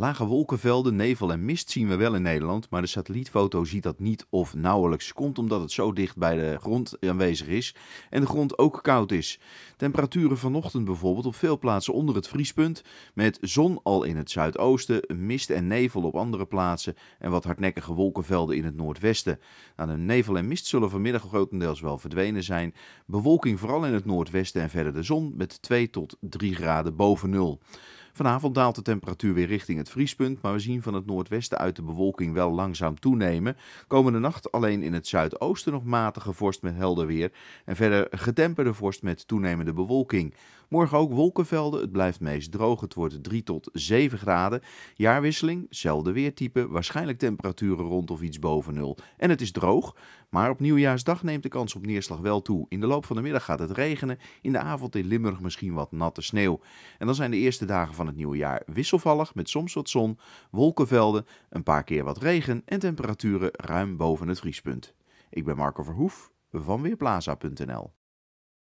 Lage wolkenvelden, nevel en mist zien we wel in Nederland, maar de satellietfoto ziet dat niet of nauwelijks. Komt omdat het zo dicht bij de grond aanwezig is en de grond ook koud is. Temperaturen vanochtend bijvoorbeeld op veel plaatsen onder het vriespunt, met zon al in het zuidoosten, mist en nevel op andere plaatsen en wat hardnekkige wolkenvelden in het noordwesten. Nou, de nevel en mist zullen vanmiddag grotendeels wel verdwenen zijn. Bewolking vooral in het noordwesten en verder de zon met 2 tot 3 graden boven nul. Vanavond daalt de temperatuur weer richting het vriespunt, maar we zien van het noordwesten uit de bewolking wel langzaam toenemen. Komende nacht alleen in het zuidoosten nog matige vorst met helder weer en verder getemperde vorst met toenemende bewolking. Morgen ook wolkenvelden. Het blijft meest droog. Het wordt 3 tot 7 graden. Jaarwisseling, zelden weertype. Waarschijnlijk temperaturen rond of iets boven nul. En het is droog. Maar op nieuwjaarsdag neemt de kans op neerslag wel toe. In de loop van de middag gaat het regenen. In de avond in Limburg misschien wat natte sneeuw. En dan zijn de eerste dagen van het nieuwe jaar wisselvallig met soms wat zon, wolkenvelden, een paar keer wat regen en temperaturen ruim boven het vriespunt. Ik ben Marco Verhoef van Weerplaza.nl.